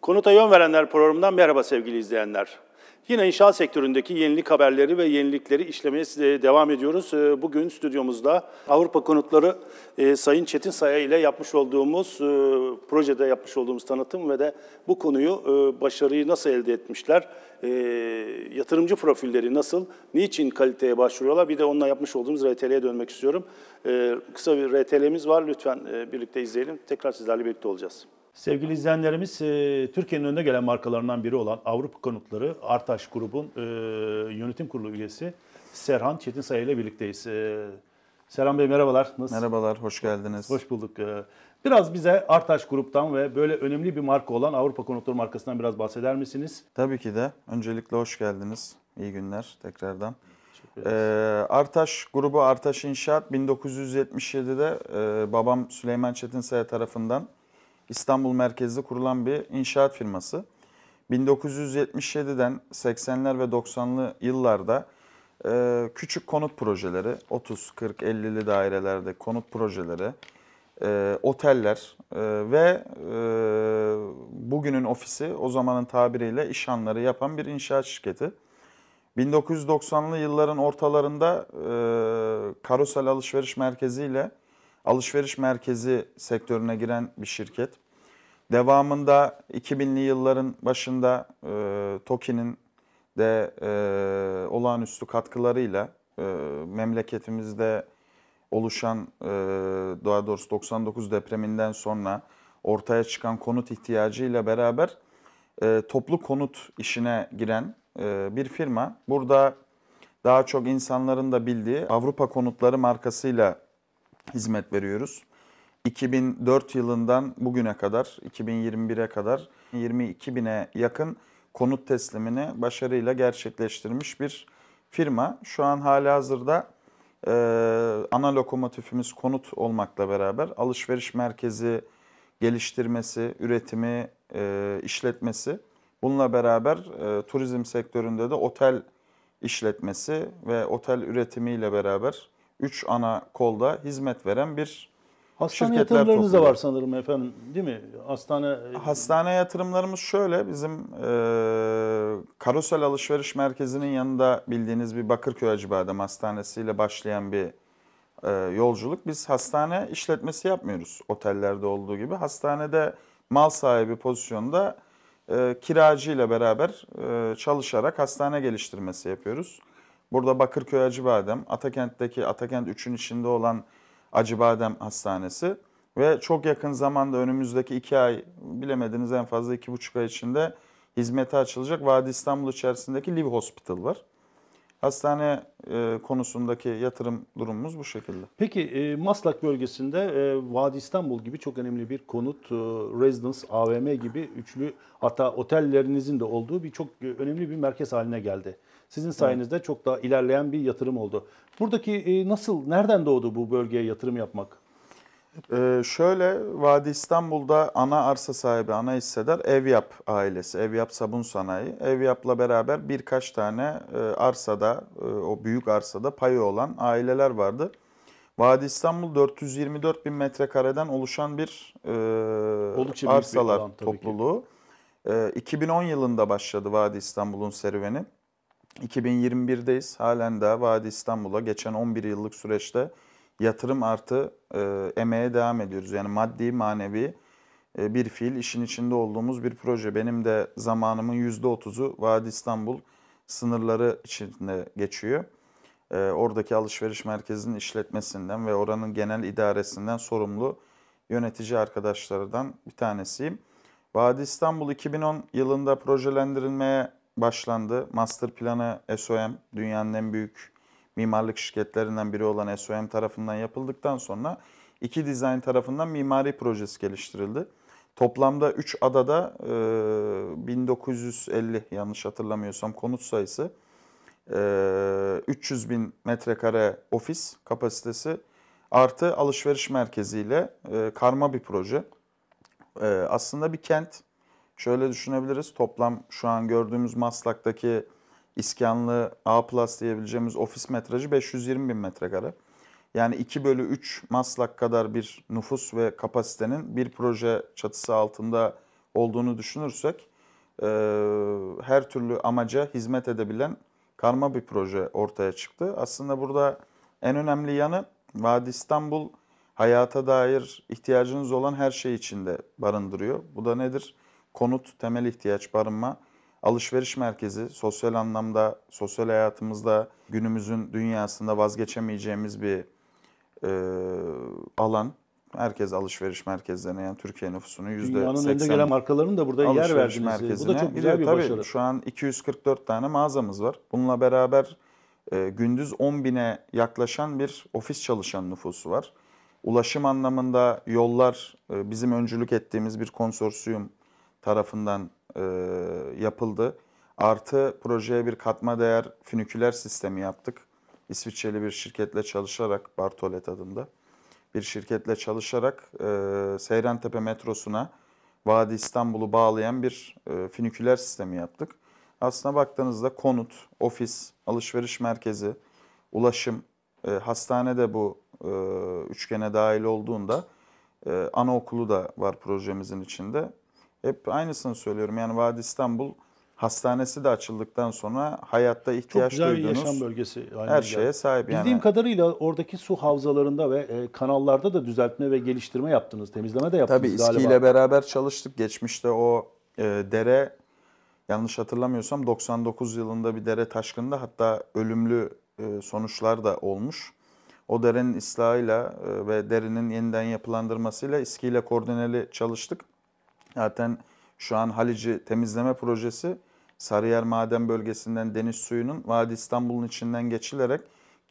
Konuta Yön Verenler programından merhaba sevgili izleyenler. Yine inşaat sektöründeki yenilik haberleri ve yenilikleri işlemeye e, devam ediyoruz. E, bugün stüdyomuzda Avrupa konutları e, Sayın Çetin Saya ile yapmış olduğumuz, projede yapmış olduğumuz tanıtım ve de bu konuyu, başarıyı nasıl elde etmişler, yatırımcı profilleri nasıl, niçin kaliteye başvuruyorlar bir de onunla yapmış olduğumuz RTL'ye dönmek istiyorum. Kısa bir RTL'miz var, lütfen birlikte izleyelim. Tekrar sizlerle birlikte olacağız. Sevgili izleyenlerimiz, e, Türkiye'nin önde gelen markalarından biri olan Avrupa Konutları Artaş Grubun e, yönetim kurulu üyesi Serhan Çetin Sayı ile birlikteyiz. E, Serhan Bey merhabalar. Nasıl? Merhabalar, hoş geldiniz. Hoş bulduk. biraz bize Artaş Grup'tan ve böyle önemli bir marka olan Avrupa Konutları markasından biraz bahseder misiniz? Tabii ki de. Öncelikle hoş geldiniz. İyi günler tekrardan. E, Artaş grubu Artaş İnşaat 1977'de e, babam Süleyman Çetin Çetinsay tarafından İstanbul merkezli kurulan bir inşaat firması. 1977'den 80'ler ve 90'lı yıllarda e, küçük konut projeleri, 30, 40, 50'li dairelerde konut projeleri, e, oteller e, ve bugünün ofisi o zamanın tabiriyle işanları yapan bir inşaat şirketi. 1990'lı yılların ortalarında Karusel Alışveriş Merkezi ile alışveriş merkezi sektörüne giren bir şirket. Devamında 2000'li yılların başında e, TOKİ'nin de e, olağanüstü katkılarıyla e, memleketimizde oluşan e, daha doğrusu 99 depreminden sonra ortaya çıkan konut ihtiyacıyla beraber e, toplu konut işine giren e, bir firma. Burada daha çok insanların da bildiği Avrupa Konutları markasıyla hizmet veriyoruz. 2004 yılından bugüne kadar, 2021'e kadar 22 bine yakın konut teslimini başarıyla gerçekleştirmiş bir firma. Şu an hala hazırda e, ana lokomotifimiz konut olmakla beraber alışveriş merkezi geliştirmesi, üretimi, e, işletmesi. Bununla beraber e, turizm sektöründe de otel işletmesi ve otel üretimiyle beraber 3 ana kolda hizmet veren bir Hastane Şirketler yatırımlarınız da var sanırım efendim değil mi? Hastane Hastane yatırımlarımız şöyle bizim e, Karosel Alışveriş Merkezi'nin yanında bildiğiniz bir Bakırköy Acıbadem Hastanesi ile başlayan bir e, yolculuk. Biz hastane işletmesi yapmıyoruz otellerde olduğu gibi. Hastanede mal sahibi pozisyonda e, kiracı ile beraber e, çalışarak hastane geliştirmesi yapıyoruz. Burada Bakırköy Acıbadem, Atakent'teki Atakent 3'ün içinde olan Acıbadem Hastanesi ve çok yakın zamanda önümüzdeki 2 ay bilemediniz en fazla 2,5 ay içinde hizmete açılacak Vadi İstanbul içerisindeki Liv Hospital var. Hastane e, konusundaki yatırım durumumuz bu şekilde. Peki e, Maslak bölgesinde e, Vadi İstanbul gibi çok önemli bir konut, e, residence, AVM gibi üçlü hatta otellerinizin de olduğu bir çok e, önemli bir merkez haline geldi. Sizin sayenizde evet. çok daha ilerleyen bir yatırım oldu. Buradaki e, nasıl, nereden doğdu bu bölgeye yatırım yapmak? Ee, şöyle Vadi İstanbul'da ana arsa sahibi, ana hissedar Evyap ailesi, Evyap Sabun Sanayi. Evyap'la beraber birkaç tane e, arsada, e, o büyük arsada payı olan aileler vardı. Vadi İstanbul 424 bin metrekareden oluşan bir e, arsalar bir alan, topluluğu. E, 2010 yılında başladı Vadi İstanbul'un serüveni. 2021'deyiz. Halen daha Vadi İstanbul'a geçen 11 yıllık süreçte yatırım artı e, emeğe devam ediyoruz. Yani maddi, manevi e, bir fiil işin içinde olduğumuz bir proje. Benim de zamanımın %30'u Vadi İstanbul sınırları içinde geçiyor. E, oradaki alışveriş merkezinin işletmesinden ve oranın genel idaresinden sorumlu yönetici arkadaşlardan bir tanesiyim. Vadi İstanbul 2010 yılında projelendirilmeye başlandı. Master planı SOM dünyanın en büyük mimarlık şirketlerinden biri olan SOM tarafından yapıldıktan sonra iki dizayn tarafından mimari projesi geliştirildi. Toplamda 3 adada e, 1950 yanlış hatırlamıyorsam konut sayısı, e, 300 bin metrekare ofis kapasitesi artı alışveriş merkeziyle e, karma bir proje. E, aslında bir kent şöyle düşünebiliriz. Toplam şu an gördüğümüz Maslak'taki iskanlı A plus diyebileceğimiz ofis metrajı 520 bin metrekare. Yani 2 bölü 3 Maslak kadar bir nüfus ve kapasitenin bir proje çatısı altında olduğunu düşünürsek e, her türlü amaca hizmet edebilen karma bir proje ortaya çıktı. Aslında burada en önemli yanı Vadi İstanbul hayata dair ihtiyacınız olan her şey içinde barındırıyor. Bu da nedir? konut, temel ihtiyaç, barınma, alışveriş merkezi, sosyal anlamda, sosyal hayatımızda günümüzün dünyasında vazgeçemeyeceğimiz bir e, alan. Herkes alışveriş merkezlerine yani Türkiye nüfusunun %80 Dünyanın önde gelen markaların da burada yer alışveriş Bu merkezine. da çok güzel bir Tabii başarı. şu an 244 tane mağazamız var. Bununla beraber e, gündüz 10 bine yaklaşan bir ofis çalışan nüfusu var. Ulaşım anlamında yollar e, bizim öncülük ettiğimiz bir konsorsiyum tarafından e, yapıldı. Artı projeye bir katma değer füniküler sistemi yaptık. İsviçreli bir şirketle çalışarak, Bartolet adında bir şirketle çalışarak e, Seyrantepe metrosuna Vadi İstanbul'u bağlayan bir e, füniküler sistemi yaptık. Aslına baktığınızda konut, ofis, alışveriş merkezi, ulaşım, e, hastane de bu e, üçgene dahil olduğunda e, anaokulu da var projemizin içinde. Hep aynısını söylüyorum. Yani Vadi İstanbul hastanesi de açıldıktan sonra hayatta ihtiyaç Çok güzel duyduğunuz bir yaşam bölgesi her geldi. şeye sahip. Bildiğim yani. Bildiğim kadarıyla oradaki su havzalarında ve e, kanallarda da düzeltme ve geliştirme yaptınız. Temizleme de yaptınız Tabii, galiba. Tabii ile beraber çalıştık. Geçmişte o e, dere yanlış hatırlamıyorsam 99 yılında bir dere taşkında hatta ölümlü e, sonuçlar da olmuş. O derenin ıslahıyla e, ve derinin yeniden yapılandırmasıyla İSKİ ile koordineli çalıştık. Zaten şu an Halici temizleme projesi Sarıyer Maden Bölgesi'nden deniz suyunun Vadi İstanbul'un içinden geçilerek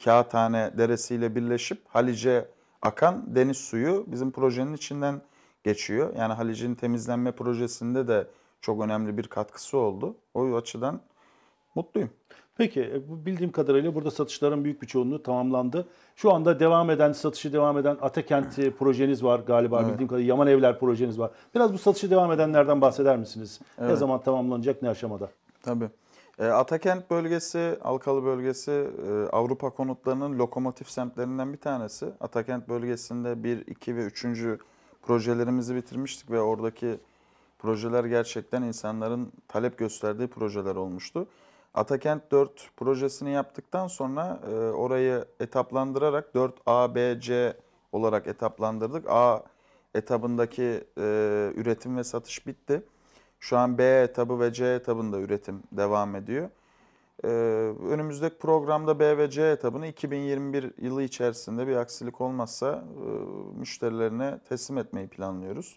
Kağıthane Deresi ile birleşip Halice akan deniz suyu bizim projenin içinden geçiyor. Yani Halic'in temizlenme projesinde de çok önemli bir katkısı oldu. O açıdan mutluyum. Peki e, bildiğim kadarıyla burada satışların büyük bir çoğunluğu tamamlandı. Şu anda devam eden, satışı devam eden Atakent e, projeniz var galiba evet. bildiğim kadarıyla. Yaman Evler projeniz var. Biraz bu satışı devam edenlerden bahseder misiniz? Evet. Ne zaman tamamlanacak, ne aşamada? Tabii. E, Atakent bölgesi, Alkalı bölgesi Avrupa konutlarının lokomotif semtlerinden bir tanesi. Atakent bölgesinde 1, 2 ve 3. projelerimizi bitirmiştik ve oradaki projeler gerçekten insanların talep gösterdiği projeler olmuştu. Atakent 4 projesini yaptıktan sonra e, orayı etaplandırarak 4A, B, C olarak etaplandırdık. A etabındaki e, üretim ve satış bitti. Şu an B etabı ve C etabında üretim devam ediyor. E, önümüzdeki programda B ve C etabını 2021 yılı içerisinde bir aksilik olmazsa e, müşterilerine teslim etmeyi planlıyoruz.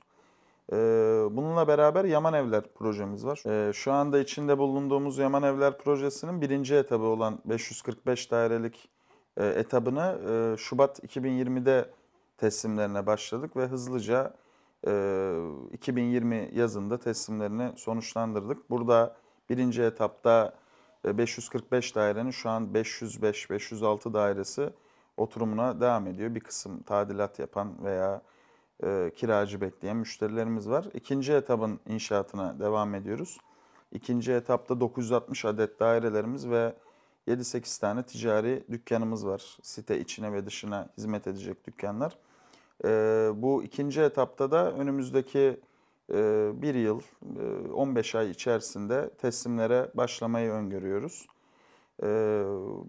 Ee, bununla beraber Yaman Evler projemiz var. Ee, şu anda içinde bulunduğumuz Yaman Evler projesinin birinci etabı olan 545 dairelik e, etabını e, Şubat 2020'de teslimlerine başladık ve hızlıca 2020 e, yazında teslimlerini sonuçlandırdık. Burada birinci etapta 545 dairenin şu an 505-506 dairesi oturumuna devam ediyor. Bir kısım tadilat yapan veya e, kiracı bekleyen müşterilerimiz var. İkinci etabın inşaatına devam ediyoruz. İkinci etapta 960 adet dairelerimiz ve 7-8 tane ticari dükkanımız var. Site içine ve dışına hizmet edecek dükkanlar. E, bu ikinci etapta da önümüzdeki e, bir yıl, e, 15 ay içerisinde teslimlere başlamayı öngörüyoruz. E,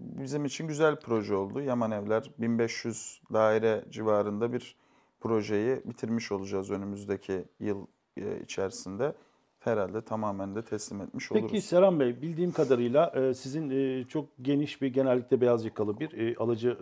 bizim için güzel proje oldu. Yaman Evler 1500 daire civarında bir projeyi bitirmiş olacağız önümüzdeki yıl e, içerisinde. Herhalde tamamen de teslim etmiş Peki, oluruz. Peki Serhan Bey bildiğim kadarıyla e, sizin e, çok geniş bir genellikle beyaz yakalı bir alıcı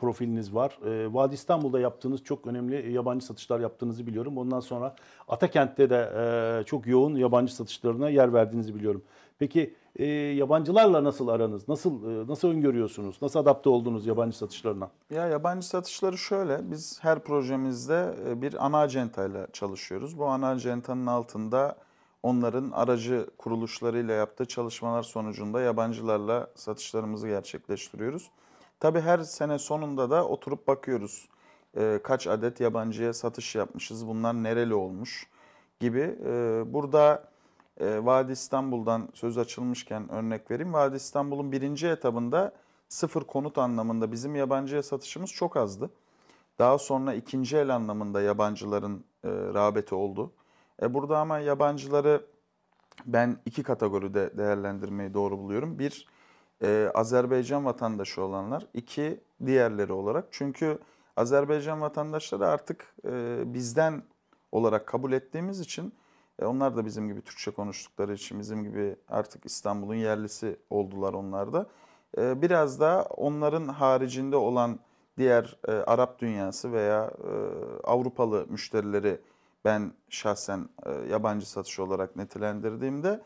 profiliniz var. Vadi İstanbul'da yaptığınız çok önemli yabancı satışlar yaptığınızı biliyorum. Ondan sonra Atakent'te de çok yoğun yabancı satışlarına yer verdiğinizi biliyorum. Peki e, yabancılarla nasıl aranız? Nasıl e, nasıl öngörüyorsunuz? Nasıl adapte oldunuz yabancı satışlarına? Ya yabancı satışları şöyle. Biz her projemizde e, bir ana ajantayla çalışıyoruz. Bu ana ajantanın altında onların aracı kuruluşlarıyla yaptığı çalışmalar sonucunda yabancılarla satışlarımızı gerçekleştiriyoruz. Tabii her sene sonunda da oturup bakıyoruz. E, kaç adet yabancıya satış yapmışız? Bunlar nereli olmuş? gibi. E, burada e, Vadi İstanbul'dan söz açılmışken örnek vereyim. Vadi İstanbul'un birinci etabında sıfır konut anlamında bizim yabancıya satışımız çok azdı. Daha sonra ikinci el anlamında yabancıların e, rağbeti oldu. E, burada ama yabancıları ben iki kategoride değerlendirmeyi doğru buluyorum. Bir, e, Azerbaycan vatandaşı olanlar. iki diğerleri olarak. Çünkü Azerbaycan vatandaşları artık e, bizden olarak kabul ettiğimiz için... E onlar da bizim gibi Türkçe konuştukları için bizim gibi artık İstanbul'un yerlisi oldular onlar da. E, biraz da onların haricinde olan diğer e, Arap dünyası veya e, Avrupalı müşterileri ben şahsen e, yabancı satış olarak nitelendirdiğimde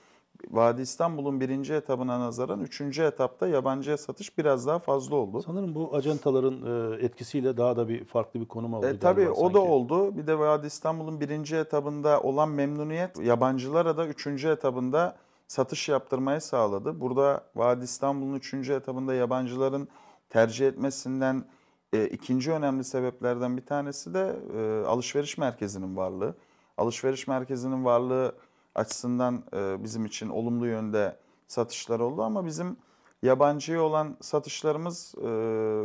Vadi İstanbul'un birinci etabına nazaran üçüncü etapta yabancıya satış biraz daha fazla oldu. Sanırım bu acentaların e, etkisiyle daha da bir farklı bir konuma oldu. E, tabii o sanki. da oldu. Bir de Vadi İstanbul'un birinci etabında olan memnuniyet yabancılara da üçüncü etabında satış yaptırmayı sağladı. Burada Vadi İstanbul'un üçüncü etabında yabancıların tercih etmesinden e, ikinci önemli sebeplerden bir tanesi de e, alışveriş merkezinin varlığı. Alışveriş merkezinin varlığı açısından e, bizim için olumlu yönde satışlar oldu ama bizim yabancıya olan satışlarımız e,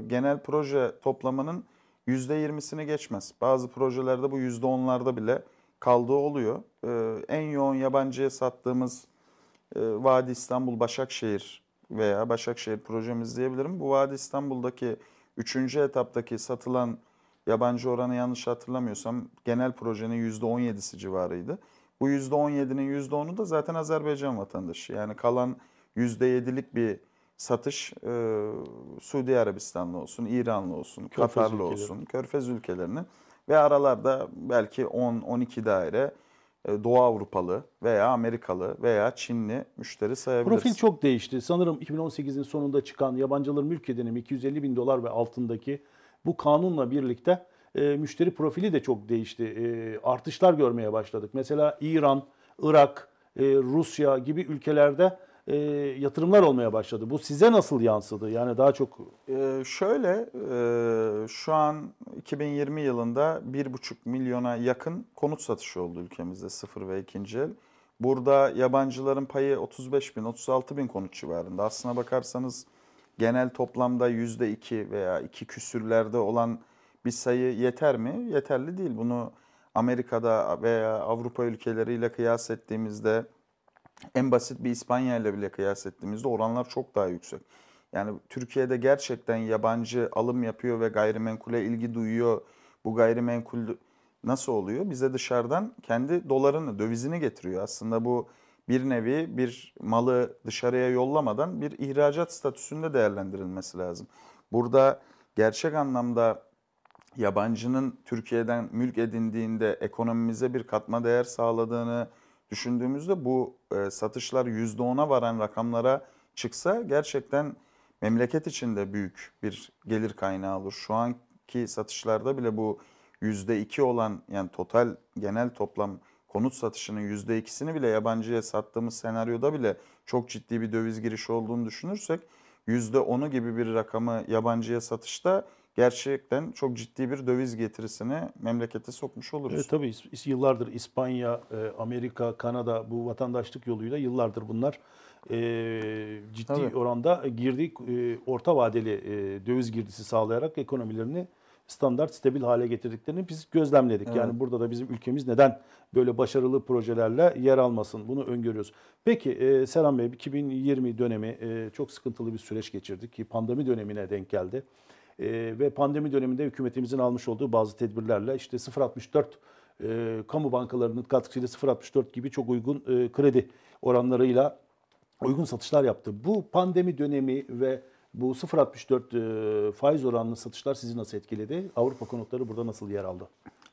genel proje toplamının %20'sini geçmez. Bazı projelerde bu %10'larda bile kaldığı oluyor. E, en yoğun yabancıya sattığımız Vadi İstanbul Başakşehir veya Başakşehir projemiz diyebilirim. Bu Vadi İstanbul'daki 3. etaptaki satılan yabancı oranı yanlış hatırlamıyorsam genel projenin %17'si civarıydı. Bu %17'nin %10'u da zaten Azerbaycan vatandaşı. Yani kalan %7'lik bir satış e, Suudi Arabistanlı olsun, İranlı olsun, Körfez Katarlı ülkeleri. olsun, Körfez ülkelerini ve aralarda belki 10-12 daire e, Doğu Avrupalı veya Amerikalı veya Çinli müşteri sayabiliriz. Profil çok değişti. Sanırım 2018'in sonunda çıkan yabancıların mülk edinimi 250 bin dolar ve altındaki bu kanunla birlikte e, müşteri profili de çok değişti. E, artışlar görmeye başladık. Mesela İran, Irak, e, Rusya gibi ülkelerde e, yatırımlar olmaya başladı. Bu size nasıl yansıdı? Yani daha çok... E, şöyle, e, şu an 2020 yılında 1,5 milyona yakın konut satışı oldu ülkemizde sıfır ve ikinci el. Burada yabancıların payı 35 bin, 36 bin konut civarında. Aslına bakarsanız genel toplamda %2 veya 2 küsürlerde olan bir sayı yeter mi? Yeterli değil. Bunu Amerika'da veya Avrupa ülkeleriyle kıyas ettiğimizde en basit bir İspanya ile bile kıyas ettiğimizde oranlar çok daha yüksek. Yani Türkiye'de gerçekten yabancı alım yapıyor ve gayrimenkule ilgi duyuyor. Bu gayrimenkul nasıl oluyor? Bize dışarıdan kendi dolarını, dövizini getiriyor. Aslında bu bir nevi bir malı dışarıya yollamadan bir ihracat statüsünde değerlendirilmesi lazım. Burada gerçek anlamda yabancının Türkiye'den mülk edindiğinde ekonomimize bir katma değer sağladığını düşündüğümüzde bu e, satışlar %10'a varan rakamlara çıksa gerçekten memleket için de büyük bir gelir kaynağı olur. Şu anki satışlarda bile bu %2 olan yani total genel toplam konut satışının %2'sini bile yabancıya sattığımız senaryoda bile çok ciddi bir döviz girişi olduğunu düşünürsek %10'u gibi bir rakamı yabancıya satışta gerçekten çok ciddi bir döviz getirisini memlekete sokmuş oluruz. E, tabii yıllardır İspanya, e, Amerika, Kanada bu vatandaşlık yoluyla yıllardır bunlar e, ciddi tabii. oranda girdik e, orta vadeli e, döviz girdisi sağlayarak ekonomilerini standart stabil hale getirdiklerini biz gözlemledik. Evet. Yani burada da bizim ülkemiz neden böyle başarılı projelerle yer almasın bunu öngörüyoruz. Peki e, Serhan Bey 2020 dönemi e, çok sıkıntılı bir süreç geçirdik ki pandemi dönemine denk geldi e, ve pandemi döneminde hükümetimizin almış olduğu bazı tedbirlerle işte 0.64 e, kamu bankalarının katkısıyla 0.64 gibi çok uygun e, kredi oranlarıyla uygun satışlar yaptı. Bu pandemi dönemi ve bu 0.64 e, faiz oranlı satışlar sizi nasıl etkiledi? Avrupa konutları burada nasıl yer aldı?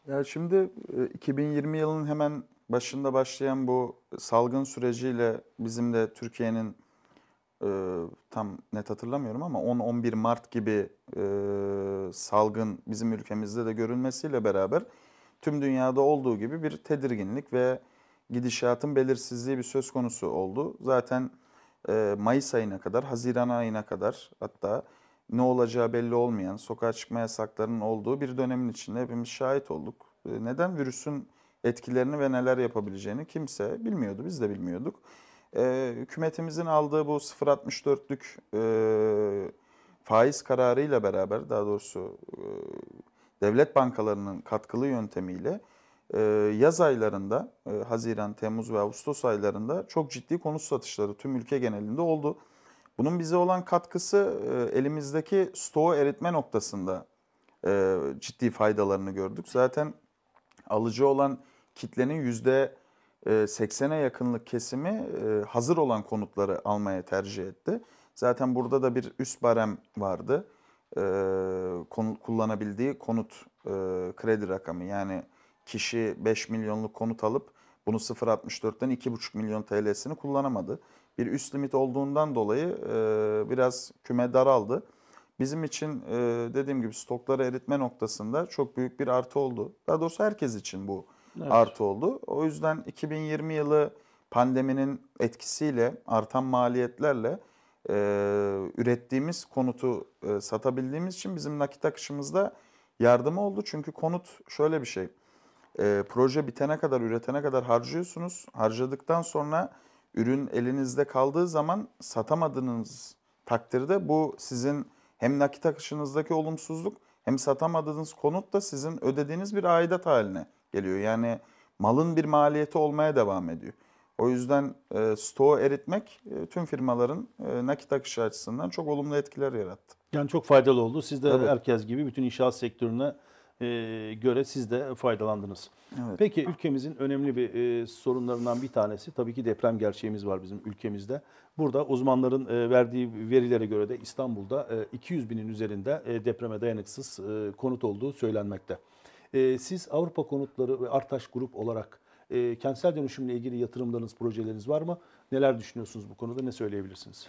Ya şimdi 2020 e, yılının hemen başında başlayan bu salgın süreciyle bizim de Türkiye'nin e, tam net hatırlamıyorum ama 10-11 Mart gibi e, salgın bizim ülkemizde de görülmesiyle beraber tüm dünyada olduğu gibi bir tedirginlik ve gidişatın belirsizliği bir söz konusu oldu. Zaten e, Mayıs ayına kadar, Haziran ayına kadar hatta ne olacağı belli olmayan, sokağa çıkma yasaklarının olduğu bir dönemin içinde hepimiz şahit olduk. E, neden virüsün etkilerini ve neler yapabileceğini kimse bilmiyordu, biz de bilmiyorduk e, hükümetimizin aldığı bu 0.64'lük e, faiz kararıyla beraber daha doğrusu e, devlet bankalarının katkılı yöntemiyle e, yaz aylarında e, Haziran, Temmuz ve Ağustos aylarında çok ciddi konut satışları tüm ülke genelinde oldu. Bunun bize olan katkısı e, elimizdeki stoğu eritme noktasında e, ciddi faydalarını gördük. Zaten alıcı olan kitlenin yüzde 80'e yakınlık kesimi e, hazır olan konutları almaya tercih etti. Zaten burada da bir üst barem vardı. E, kullanabildiği konut e, kredi rakamı yani kişi 5 milyonluk konut alıp bunu 0.64'ten 2.5 milyon TL'sini kullanamadı. Bir üst limit olduğundan dolayı biraz küme daraldı. Bizim için dediğim gibi stokları eritme noktasında çok büyük bir artı oldu. Daha doğrusu herkes için bu evet. artı oldu. O yüzden 2020 yılı pandeminin etkisiyle artan maliyetlerle e, ürettiğimiz konutu e, satabildiğimiz için bizim nakit akışımızda yardımı oldu. Çünkü konut şöyle bir şey. E, proje bitene kadar, üretene kadar harcıyorsunuz. Harcadıktan sonra ürün elinizde kaldığı zaman satamadığınız takdirde bu sizin hem nakit akışınızdaki olumsuzluk hem satamadığınız konut da sizin ödediğiniz bir aidat haline geliyor. Yani malın bir maliyeti olmaya devam ediyor. O yüzden e, stoğu eritmek e, tüm firmaların e, nakit akışı açısından çok olumlu etkiler yarattı. Yani çok faydalı oldu. Siz de Tabii. herkes gibi bütün inşaat sektörüne e, göre siz de faydalandınız. Evet. Peki ülkemizin önemli bir e, sorunlarından bir tanesi tabii ki deprem gerçeğimiz var bizim ülkemizde. Burada uzmanların e, verdiği verilere göre de İstanbul'da e, 200 binin üzerinde e, depreme dayanıksız e, konut olduğu söylenmekte. Ee, siz Avrupa Konutları ve Artaş Grup olarak e, kentsel dönüşümle ilgili yatırımlarınız, projeleriniz var mı? Neler düşünüyorsunuz bu konuda? Ne söyleyebilirsiniz?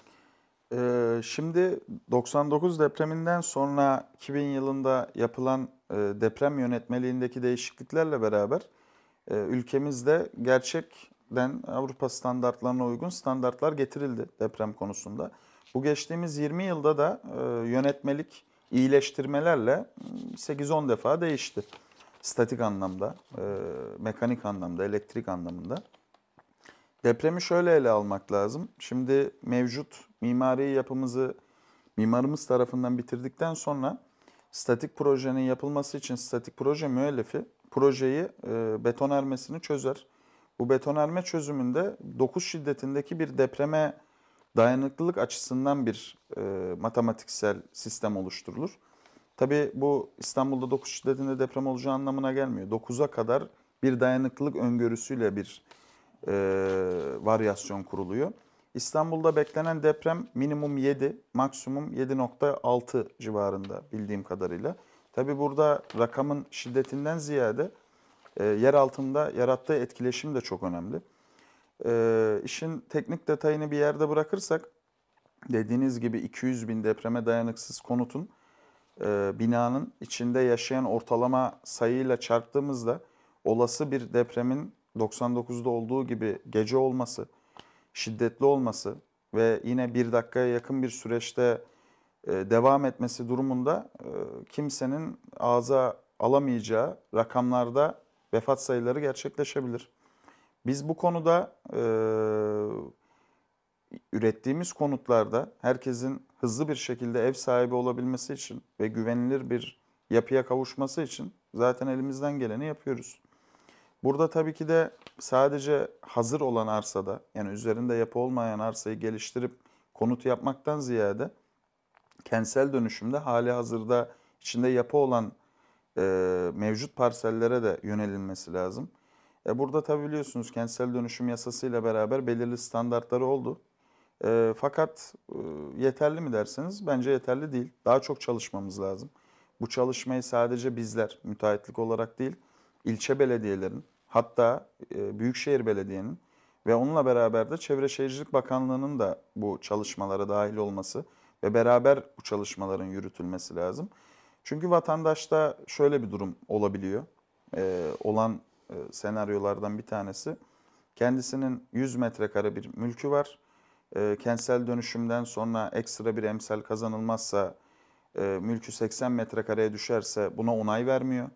Ee, şimdi 99 depreminden sonra 2000 yılında yapılan e, deprem yönetmeliğindeki değişikliklerle beraber e, ülkemizde gerçekten Avrupa standartlarına uygun standartlar getirildi deprem konusunda. Bu geçtiğimiz 20 yılda da e, yönetmelik iyileştirmelerle 8-10 defa değişti statik anlamda, e, mekanik anlamda, elektrik anlamında. Depremi şöyle ele almak lazım. Şimdi mevcut mimari yapımızı mimarımız tarafından bitirdikten sonra statik projenin yapılması için statik proje müellifi projeyi e, betonermesini çözer. Bu betonerme çözümünde 9 şiddetindeki bir depreme dayanıklılık açısından bir e, matematiksel sistem oluşturulur. Tabii bu İstanbul'da 9 şiddetinde deprem olacağı anlamına gelmiyor. 9'a kadar bir dayanıklılık öngörüsüyle bir e, varyasyon kuruluyor. İstanbul'da beklenen deprem minimum 7, maksimum 7.6 civarında bildiğim kadarıyla. Tabi burada rakamın şiddetinden ziyade e, yer altında yarattığı etkileşim de çok önemli. E, işin teknik detayını bir yerde bırakırsak, dediğiniz gibi 200 bin depreme dayanıksız konutun e, binanın içinde yaşayan ortalama sayıyla çarptığımızda olası bir depremin 99'da olduğu gibi gece olması, şiddetli olması ve yine bir dakikaya yakın bir süreçte e, devam etmesi durumunda e, kimsenin ağza alamayacağı rakamlarda vefat sayıları gerçekleşebilir. Biz bu konuda e, ürettiğimiz konutlarda herkesin hızlı bir şekilde ev sahibi olabilmesi için ve güvenilir bir yapıya kavuşması için zaten elimizden geleni yapıyoruz. Burada tabii ki de sadece hazır olan arsada yani üzerinde yapı olmayan arsayı geliştirip konut yapmaktan ziyade kentsel dönüşümde hali hazırda içinde yapı olan e, mevcut parsellere de yönelilmesi lazım. E burada tabii biliyorsunuz kentsel dönüşüm yasasıyla beraber belirli standartları oldu. E, fakat e, yeterli mi dersiniz? bence yeterli değil. Daha çok çalışmamız lazım. Bu çalışmayı sadece bizler müteahhitlik olarak değil, ilçe belediyelerin hatta e, Büyükşehir Belediye'nin ve onunla beraber de Çevre Şehircilik Bakanlığı'nın da bu çalışmalara dahil olması ve beraber bu çalışmaların yürütülmesi lazım. Çünkü vatandaşta şöyle bir durum olabiliyor. E, olan e, senaryolardan bir tanesi kendisinin 100 metrekare bir mülkü var e, kentsel dönüşümden sonra ekstra bir emsal kazanılmazsa, e, mülkü 80 metrekareye düşerse buna onay vermiyor.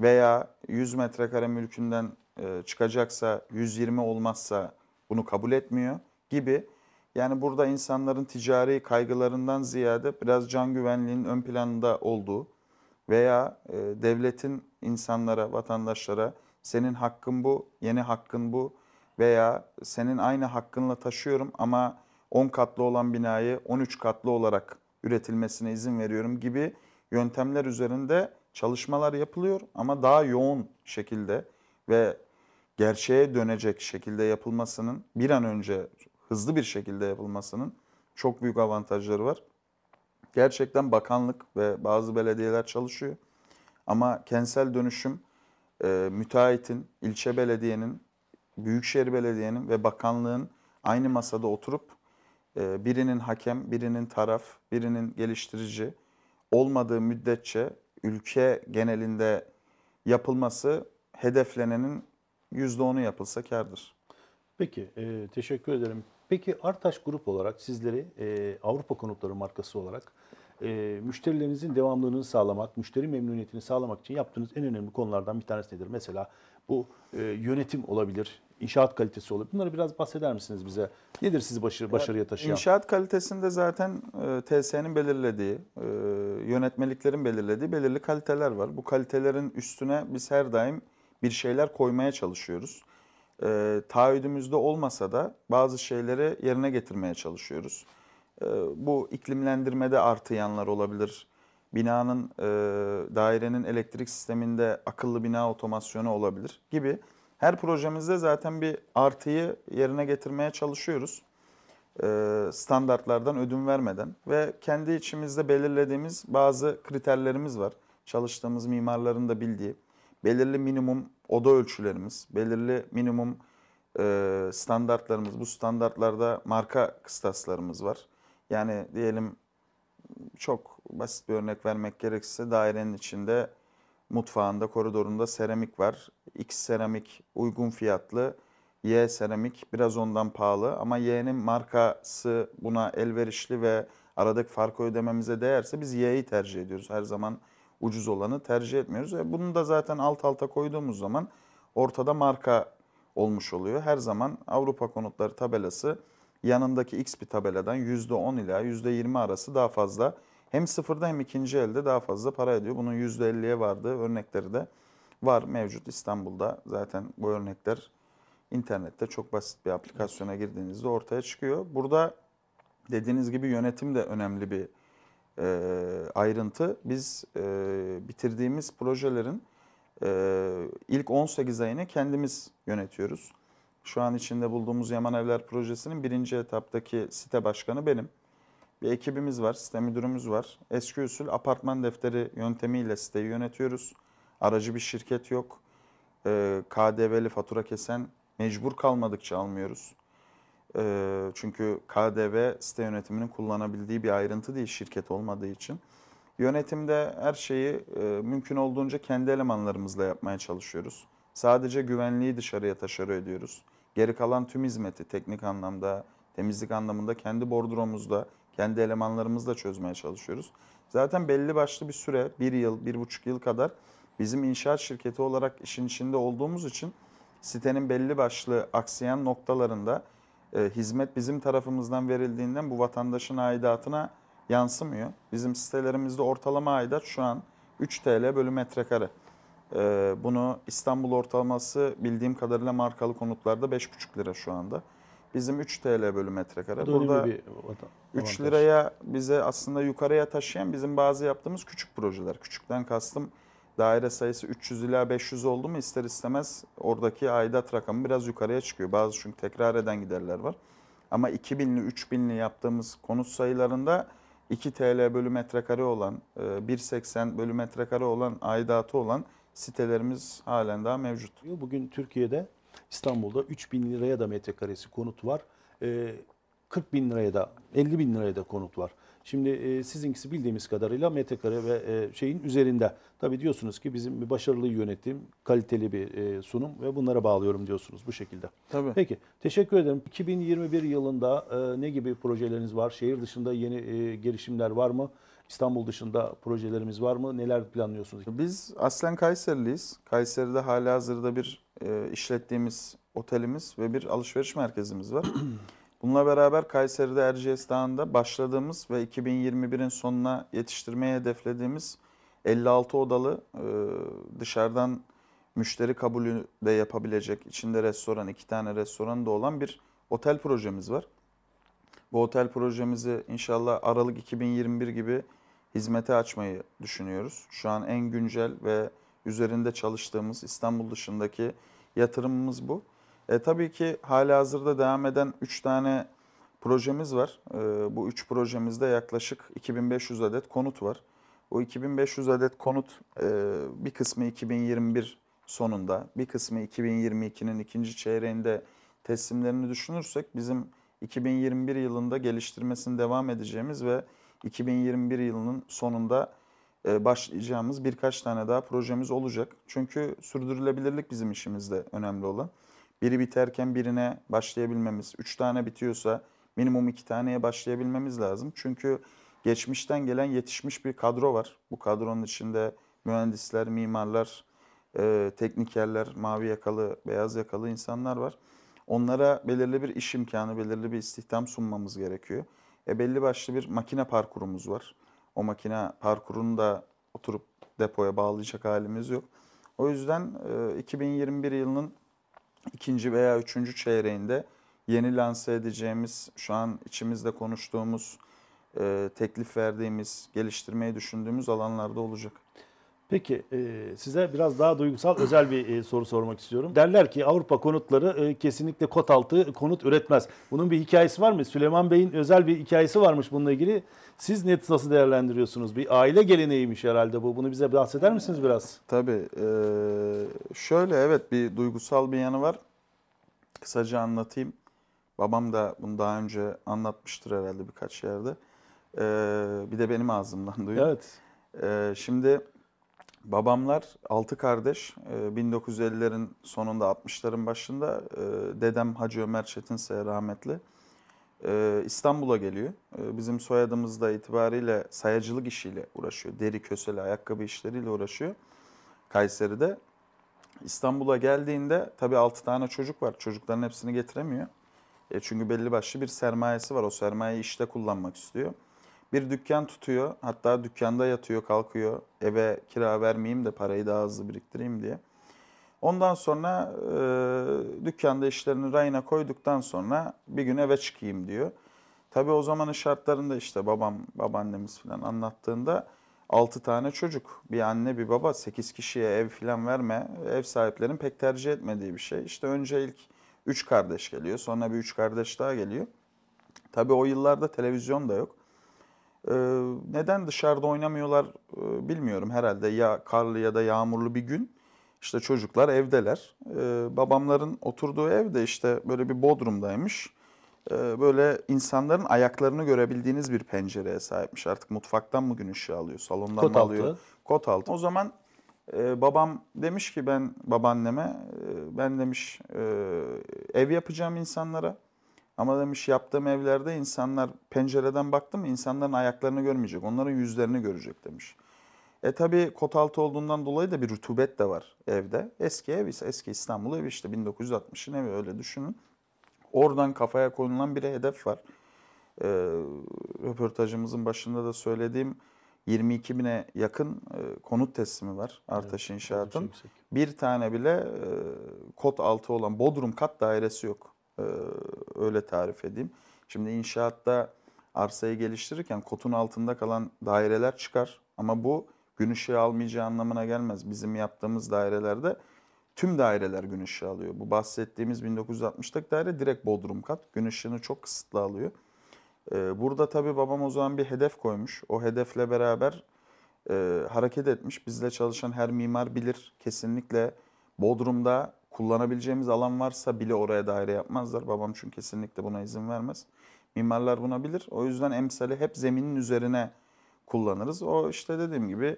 Veya 100 metrekare mülkünden e, çıkacaksa, 120 olmazsa bunu kabul etmiyor gibi. Yani burada insanların ticari kaygılarından ziyade biraz can güvenliğinin ön planında olduğu veya e, devletin insanlara, vatandaşlara senin hakkın bu, yeni hakkın bu, veya senin aynı hakkınla taşıyorum ama 10 katlı olan binayı 13 katlı olarak üretilmesine izin veriyorum gibi yöntemler üzerinde çalışmalar yapılıyor ama daha yoğun şekilde ve gerçeğe dönecek şekilde yapılmasının bir an önce hızlı bir şekilde yapılmasının çok büyük avantajları var. Gerçekten bakanlık ve bazı belediyeler çalışıyor. Ama kentsel dönüşüm müteahhitin, ilçe belediyenin Büyükşehir Belediye'nin ve bakanlığın aynı masada oturup e, birinin hakem, birinin taraf, birinin geliştirici olmadığı müddetçe ülke genelinde yapılması hedeflenenin %10'u yapılsa kardır. Peki, e, teşekkür ederim. Peki Artaş Grup olarak sizleri e, Avrupa Konutları markası olarak e, müşterilerinizin devamlılığını sağlamak, müşteri memnuniyetini sağlamak için yaptığınız en önemli konulardan bir tanesi nedir? Mesela bu e, yönetim olabilir, inşaat kalitesi olabilir. Bunları biraz bahseder misiniz bize? Nedir sizi başarı, başarıya taşıyan? İnşaat kalitesinde zaten e, TSE'nin belirlediği, e, yönetmeliklerin belirlediği belirli kaliteler var. Bu kalitelerin üstüne biz her daim bir şeyler koymaya çalışıyoruz. E, taahhüdümüzde olmasa da bazı şeyleri yerine getirmeye çalışıyoruz. E, bu iklimlendirmede artı yanlar olabilir. Binanın, e, dairenin elektrik sisteminde akıllı bina otomasyonu olabilir gibi her projemizde zaten bir artıyı yerine getirmeye çalışıyoruz. Ee, standartlardan ödün vermeden ve kendi içimizde belirlediğimiz bazı kriterlerimiz var. Çalıştığımız mimarların da bildiği belirli minimum oda ölçülerimiz, belirli minimum e, standartlarımız, bu standartlarda marka kıstaslarımız var. Yani diyelim çok basit bir örnek vermek gerekirse dairenin içinde mutfağında, koridorunda seramik var. X seramik uygun fiyatlı, Y seramik biraz ondan pahalı ama Y'nin markası buna elverişli ve aradık farkı ödememize değerse biz Y'yi tercih ediyoruz. Her zaman ucuz olanı tercih etmiyoruz. E bunu da zaten alt alta koyduğumuz zaman ortada marka olmuş oluyor. Her zaman Avrupa konutları tabelası yanındaki X bir tabeladan %10 ila %20 arası daha fazla hem sıfırda hem ikinci elde daha fazla para ediyor. Bunun %50'ye vardığı örnekleri de var mevcut İstanbul'da. Zaten bu örnekler internette çok basit bir aplikasyona girdiğinizde ortaya çıkıyor. Burada dediğiniz gibi yönetim de önemli bir e, ayrıntı. Biz e, bitirdiğimiz projelerin e, ilk 18 ayını kendimiz yönetiyoruz. Şu an içinde bulduğumuz Yaman Evler projesinin birinci etaptaki site başkanı benim bir ekibimiz var, site müdürümüz var. Eski usul apartman defteri yöntemiyle siteyi yönetiyoruz. Aracı bir şirket yok. Ee, KDV'li fatura kesen mecbur kalmadıkça almıyoruz. Ee, çünkü KDV site yönetiminin kullanabildiği bir ayrıntı değil şirket olmadığı için. Yönetimde her şeyi e, mümkün olduğunca kendi elemanlarımızla yapmaya çalışıyoruz. Sadece güvenliği dışarıya taşır ediyoruz. Geri kalan tüm hizmeti teknik anlamda, temizlik anlamında kendi bordromuzda, kendi elemanlarımızla çözmeye çalışıyoruz. Zaten belli başlı bir süre, bir yıl, bir buçuk yıl kadar bizim inşaat şirketi olarak işin içinde olduğumuz için sitenin belli başlı aksayan noktalarında e, hizmet bizim tarafımızdan verildiğinden bu vatandaşın aidatına yansımıyor. Bizim sitelerimizde ortalama aidat şu an 3 TL bölü metrekare. E, bunu İstanbul ortalaması bildiğim kadarıyla markalı konutlarda 5,5 lira şu anda. Bizim 3 TL bölü metrekare. Bu Burada bir vata- 3 liraya bize aslında yukarıya taşıyan bizim bazı yaptığımız küçük projeler. Küçükten kastım daire sayısı 300 ila 500 oldu mu ister istemez oradaki aidat rakamı biraz yukarıya çıkıyor. Bazı çünkü tekrar eden giderler var. Ama 2000'li 3000'li yaptığımız konut sayılarında 2 TL bölü metrekare olan, 1.80 e, bölü metrekare olan aidatı olan sitelerimiz halen daha mevcut. Bugün Türkiye'de İstanbul'da 3 bin liraya da metrekaresi konut var. 40 ee, bin liraya da 50 bin liraya da konut var. Şimdi e, sizinkisi bildiğimiz kadarıyla metrekare ve e, şeyin üzerinde. Tabii diyorsunuz ki bizim bir başarılı yönetim, kaliteli bir e, sunum ve bunlara bağlıyorum diyorsunuz bu şekilde. Tabii. Peki teşekkür ederim. 2021 yılında ne gibi projeleriniz var? Şehir dışında yeni e, girişimler var mı? İstanbul dışında projelerimiz var mı? Neler planlıyorsunuz? Biz aslen Kayserliyiz. Kayseri'de hala hazırda bir e, işlettiğimiz otelimiz ve bir alışveriş merkezimiz var. Bununla beraber Kayseri'de Erciyes Dağı'nda başladığımız ve 2021'in sonuna yetiştirmeye hedeflediğimiz 56 odalı e, dışarıdan müşteri kabulü de yapabilecek, içinde restoran, iki tane restoran da olan bir otel projemiz var. Bu otel projemizi inşallah Aralık 2021 gibi hizmete açmayı düşünüyoruz. Şu an en güncel ve üzerinde çalıştığımız İstanbul dışındaki yatırımımız bu. E, tabii ki hala hazırda devam eden 3 tane projemiz var. E, bu 3 projemizde yaklaşık 2500 adet konut var. O 2500 adet konut e, bir kısmı 2021 sonunda, bir kısmı 2022'nin ikinci çeyreğinde teslimlerini düşünürsek bizim 2021 yılında geliştirmesini devam edeceğimiz ve 2021 yılının sonunda e, başlayacağımız birkaç tane daha projemiz olacak. Çünkü sürdürülebilirlik bizim işimizde önemli olan. Biri biterken birine başlayabilmemiz, Üç tane bitiyorsa minimum iki taneye başlayabilmemiz lazım. Çünkü geçmişten gelen yetişmiş bir kadro var. Bu kadronun içinde mühendisler, mimarlar, e, teknikerler, mavi yakalı, beyaz yakalı insanlar var. Onlara belirli bir iş imkanı, belirli bir istihdam sunmamız gerekiyor. E belli başlı bir makine parkurumuz var o makine parkurunu da oturup depoya bağlayacak halimiz yok. O yüzden 2021 e, yılının ikinci veya üçüncü çeyreğinde yeni lanse edeceğimiz, şu an içimizde konuştuğumuz, e, teklif verdiğimiz, geliştirmeyi düşündüğümüz alanlarda olacak. Peki e, size biraz daha duygusal özel bir e, soru sormak istiyorum. Derler ki Avrupa konutları e, kesinlikle kot altı konut üretmez. Bunun bir hikayesi var mı? Süleyman Bey'in özel bir hikayesi varmış bununla ilgili. Siz net nasıl değerlendiriyorsunuz? Bir aile geleneğiymiş herhalde bu. Bunu bize bahseder misiniz biraz? Tabii. Şöyle evet bir duygusal bir yanı var. Kısaca anlatayım. Babam da bunu daha önce anlatmıştır herhalde birkaç yerde. Bir de benim ağzımdan duyuyor. Evet. Şimdi Babamlar 6 kardeş. 1950'lerin e, sonunda 60'ların başında e, dedem Hacı Ömer Çetinse rahmetli e, İstanbul'a geliyor. Bizim soyadımızda itibariyle sayacılık işiyle uğraşıyor. Deri köseli ayakkabı işleriyle uğraşıyor Kayseri'de. İstanbul'a geldiğinde tabii 6 tane çocuk var. Çocukların hepsini getiremiyor. Çünkü belli başlı bir sermayesi var. O sermayeyi işte kullanmak istiyor. Bir dükkan tutuyor. Hatta dükkanda yatıyor, kalkıyor. Eve kira vermeyeyim de parayı daha hızlı biriktireyim diye. Ondan sonra e, dükkanda işlerini rayına koyduktan sonra bir gün eve çıkayım diyor. Tabi o zamanın şartlarında işte babam, babaannemiz falan anlattığında 6 tane çocuk, bir anne bir baba 8 kişiye ev falan verme ev sahiplerinin pek tercih etmediği bir şey. İşte önce ilk 3 kardeş geliyor sonra bir 3 kardeş daha geliyor. Tabi o yıllarda televizyon da yok. Ee, neden dışarıda oynamıyorlar e, bilmiyorum herhalde ya karlı ya da yağmurlu bir gün. işte çocuklar evdeler. Ee, babamların oturduğu ev de işte böyle bir bodrumdaymış. Ee, böyle insanların ayaklarını görebildiğiniz bir pencereye sahipmiş. Artık mutfaktan mı gün ışığı alıyor, salondan Kot mı altı. alıyor? Kot altı. O zaman e, babam demiş ki ben babaanneme e, ben demiş ev yapacağım insanlara. Ama demiş yaptığım evlerde insanlar pencereden baktım insanların ayaklarını görmeyecek. Onların yüzlerini görecek demiş. E tabi kot altı olduğundan dolayı da bir rutubet de var evde. Eski ev ise eski İstanbul evi işte 1960'ın evi öyle düşünün. Oradan kafaya konulan bir hedef var. E, röportajımızın başında da söylediğim 22 bine yakın e, konut teslimi var Artaş evet, İnşaat'ın. Bir tane bile e, kot altı olan bodrum kat dairesi yok. Ee, öyle tarif edeyim. Şimdi inşaatta arsayı geliştirirken kotun altında kalan daireler çıkar. Ama bu gün ışığı almayacağı anlamına gelmez. Bizim yaptığımız dairelerde tüm daireler gün ışığı alıyor. Bu bahsettiğimiz 1960'lık daire direkt bodrum kat. Gün ışığını çok kısıtlı alıyor. Ee, burada tabii babam o zaman bir hedef koymuş. O hedefle beraber e, hareket etmiş. Bizle çalışan her mimar bilir. Kesinlikle Bodrum'da kullanabileceğimiz alan varsa bile oraya daire yapmazlar. Babam çünkü kesinlikle buna izin vermez. Mimarlar buna bilir. O yüzden emsali hep zeminin üzerine kullanırız. O işte dediğim gibi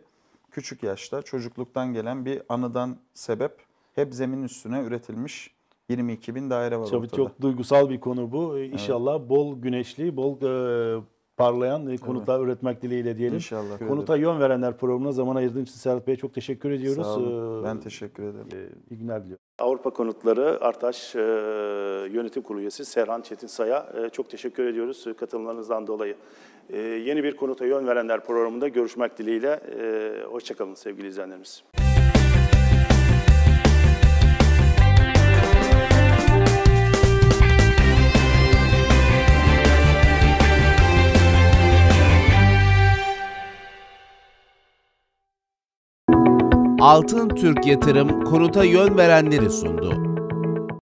küçük yaşta çocukluktan gelen bir anıdan sebep hep zemin üstüne üretilmiş 22 bin daire var Tabii ortada. çok duygusal bir konu bu. E, inşallah evet. bol güneşli, bol e, parlayan e, konutlar evet. üretmek dileğiyle diyelim. İnşallah. Konuta ederim. yön verenler programına zaman ayırdığınız için Serhat Bey'e çok teşekkür ediyoruz. Sağ olun. E, ben teşekkür ederim. İyi günler diliyorum. Avrupa Konutları Artaş e, Yönetim Kurulu üyesi Serhan Çetin Say'a e, çok teşekkür ediyoruz katılımlarınızdan dolayı. E, yeni bir konuta yön verenler programında görüşmek dileğiyle. E, hoşçakalın sevgili izleyenlerimiz. Altın Türk Yatırım konuta yön verenleri sundu.